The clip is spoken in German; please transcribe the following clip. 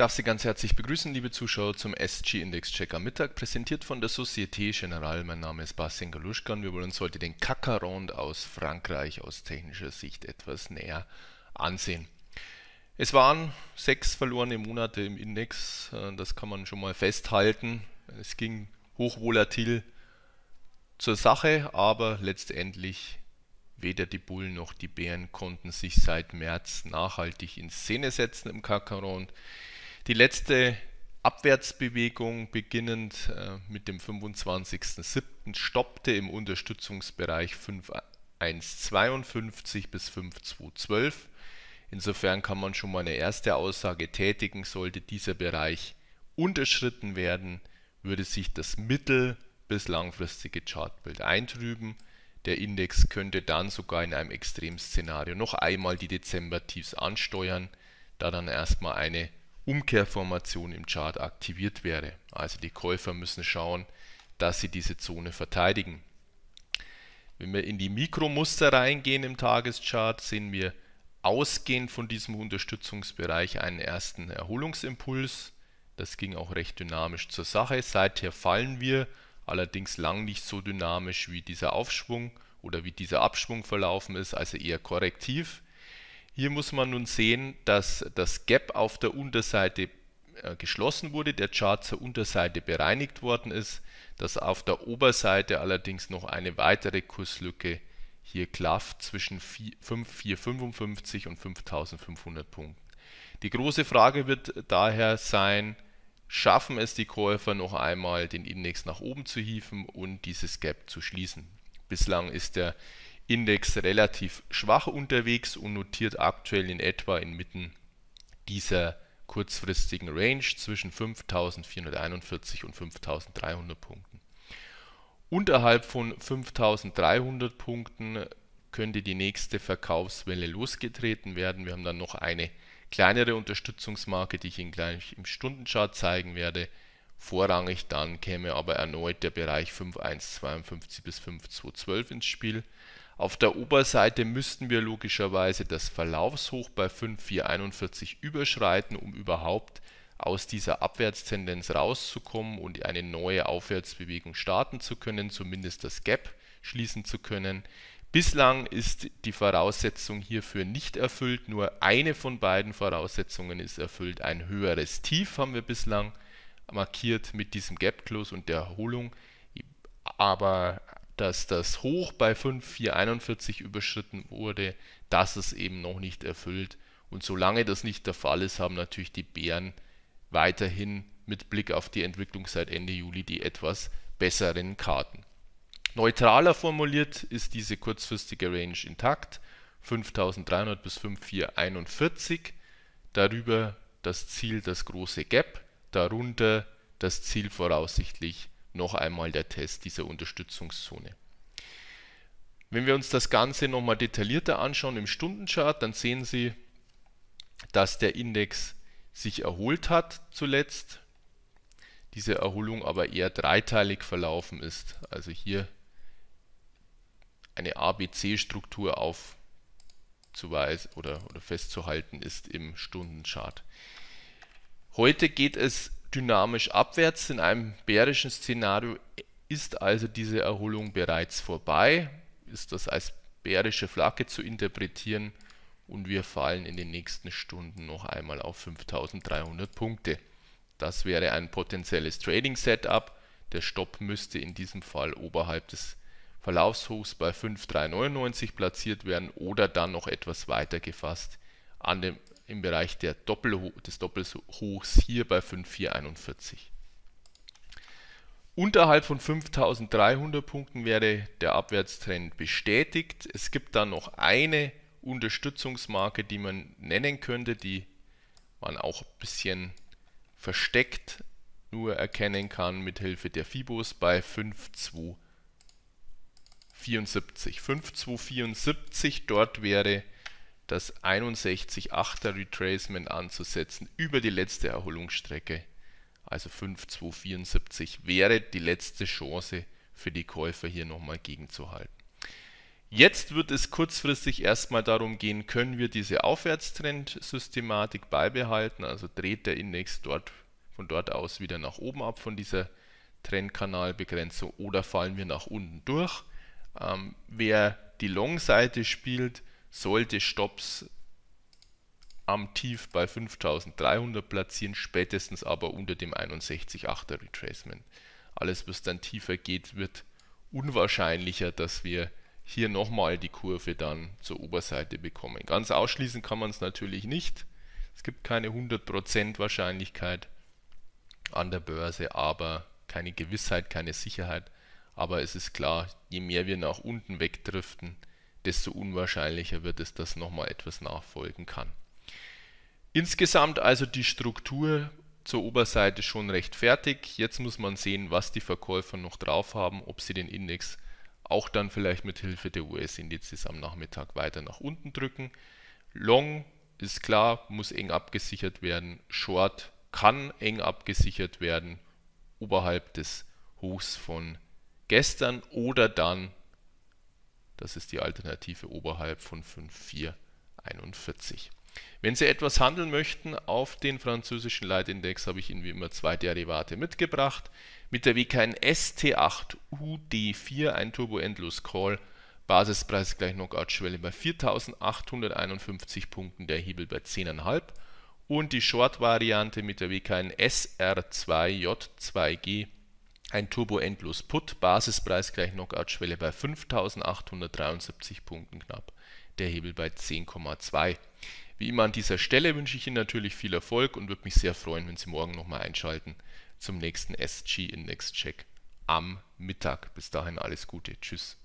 darf Sie ganz herzlich begrüßen, liebe Zuschauer, zum SG Index Checker Mittag, präsentiert von der Société Générale. Mein Name ist Bastian Galuschka wir wollen uns heute den Kakarond aus Frankreich aus technischer Sicht etwas näher ansehen. Es waren sechs verlorene Monate im Index, äh, das kann man schon mal festhalten. Es ging hochvolatil zur Sache, aber letztendlich Weder die Bullen noch die Bären konnten sich seit März nachhaltig in Szene setzen im Kakaron. Die letzte Abwärtsbewegung beginnend äh, mit dem 25.07. stoppte im Unterstützungsbereich 5152 bis 5212. Insofern kann man schon mal eine erste Aussage tätigen, sollte dieser Bereich unterschritten werden, würde sich das mittel- bis langfristige Chartbild eintrüben. Der Index könnte dann sogar in einem Extremszenario noch einmal die Dezember-Tiefs ansteuern, da dann erstmal eine Umkehrformation im Chart aktiviert wäre. Also die Käufer müssen schauen, dass sie diese Zone verteidigen. Wenn wir in die Mikromuster reingehen im Tageschart, sehen wir ausgehend von diesem Unterstützungsbereich einen ersten Erholungsimpuls. Das ging auch recht dynamisch zur Sache. Seither fallen wir, allerdings lang nicht so dynamisch wie dieser Aufschwung oder wie dieser Abschwung verlaufen ist, also eher korrektiv. Hier muss man nun sehen, dass das Gap auf der Unterseite äh, geschlossen wurde, der Chart zur Unterseite bereinigt worden ist, dass auf der Oberseite allerdings noch eine weitere Kurslücke hier klafft zwischen 5455 und 5500 Punkten. Die große Frage wird daher sein, schaffen es die Käufer noch einmal den Index nach oben zu hieven und dieses Gap zu schließen. Bislang ist der Index relativ schwach unterwegs und notiert aktuell in etwa inmitten dieser kurzfristigen Range zwischen 5441 und 5300 Punkten. Unterhalb von 5300 Punkten könnte die nächste Verkaufswelle losgetreten werden. Wir haben dann noch eine kleinere Unterstützungsmarke, die ich Ihnen gleich im Stundenchart zeigen werde. Vorrangig dann käme aber erneut der Bereich 5152 bis 5212 ins Spiel. Auf der Oberseite müssten wir logischerweise das Verlaufshoch bei 5,441 überschreiten, um überhaupt aus dieser Abwärtstendenz rauszukommen und eine neue Aufwärtsbewegung starten zu können, zumindest das Gap schließen zu können. Bislang ist die Voraussetzung hierfür nicht erfüllt, nur eine von beiden Voraussetzungen ist erfüllt. Ein höheres Tief haben wir bislang markiert mit diesem Gap Close und der Erholung, aber dass das Hoch bei 5441 überschritten wurde, das ist eben noch nicht erfüllt. Und solange das nicht der Fall ist, haben natürlich die Bären weiterhin mit Blick auf die Entwicklung seit Ende Juli die etwas besseren Karten. Neutraler formuliert ist diese kurzfristige Range intakt, 5300 bis 5441, darüber das Ziel das große Gap, darunter das Ziel voraussichtlich noch einmal der Test dieser Unterstützungszone. Wenn wir uns das Ganze nochmal detaillierter anschauen im Stundenchart, dann sehen Sie, dass der Index sich erholt hat zuletzt, diese Erholung aber eher dreiteilig verlaufen ist. Also hier eine ABC-Struktur aufzuweisen oder, oder festzuhalten ist im Stundenchart. Heute geht es Dynamisch abwärts in einem bärischen Szenario ist also diese Erholung bereits vorbei, ist das als bärische Flagge zu interpretieren und wir fallen in den nächsten Stunden noch einmal auf 5300 Punkte. Das wäre ein potenzielles Trading Setup. Der Stopp müsste in diesem Fall oberhalb des Verlaufshochs bei 5399 platziert werden oder dann noch etwas weiter gefasst an dem im Bereich der Doppel des Doppelhochs hier bei 5441. Unterhalb von 5300 Punkten wäre der Abwärtstrend bestätigt. Es gibt dann noch eine Unterstützungsmarke, die man nennen könnte, die man auch ein bisschen versteckt nur erkennen kann mit Hilfe der Fibos bei 5274. 5274 dort wäre das 61,8er Retracement anzusetzen über die letzte Erholungsstrecke. Also 5,274 wäre die letzte Chance für die Käufer hier nochmal gegenzuhalten. Jetzt wird es kurzfristig erstmal darum gehen, können wir diese Aufwärtstrend-Systematik beibehalten, also dreht der Index dort, von dort aus wieder nach oben ab von dieser Trendkanalbegrenzung oder fallen wir nach unten durch. Ähm, wer die Long-Seite spielt, sollte Stops am Tief bei 5300 platzieren, spätestens aber unter dem 61,8er Retracement. Alles, was dann tiefer geht, wird unwahrscheinlicher, dass wir hier nochmal die Kurve dann zur Oberseite bekommen. Ganz ausschließen kann man es natürlich nicht. Es gibt keine 100% Wahrscheinlichkeit an der Börse, aber keine Gewissheit, keine Sicherheit. Aber es ist klar, je mehr wir nach unten wegdriften, desto unwahrscheinlicher wird es, dass nochmal etwas nachfolgen kann. Insgesamt also die Struktur zur Oberseite schon recht fertig. Jetzt muss man sehen, was die Verkäufer noch drauf haben, ob sie den Index auch dann vielleicht mit Hilfe der US-Indizes am Nachmittag weiter nach unten drücken. Long ist klar, muss eng abgesichert werden. Short kann eng abgesichert werden oberhalb des Hochs von gestern oder dann das ist die Alternative oberhalb von 5441. Wenn Sie etwas handeln möchten, auf den französischen Leitindex habe ich Ihnen wie immer zwei Derivate mitgebracht. Mit der WKN ST8 UD4 ein Turbo Endlos Call, Basispreis gleich Knockout-Schwelle bei 4.851 Punkten, der Hebel bei 10,5 und die Short-Variante mit der WKN SR2 J2G ein Turbo Endlos Put, Basispreis gleich Knockout-Schwelle bei 5.873 Punkten knapp, der Hebel bei 10,2. Wie immer an dieser Stelle wünsche ich Ihnen natürlich viel Erfolg und würde mich sehr freuen, wenn Sie morgen nochmal einschalten zum nächsten SG Index Check am Mittag. Bis dahin alles Gute. Tschüss.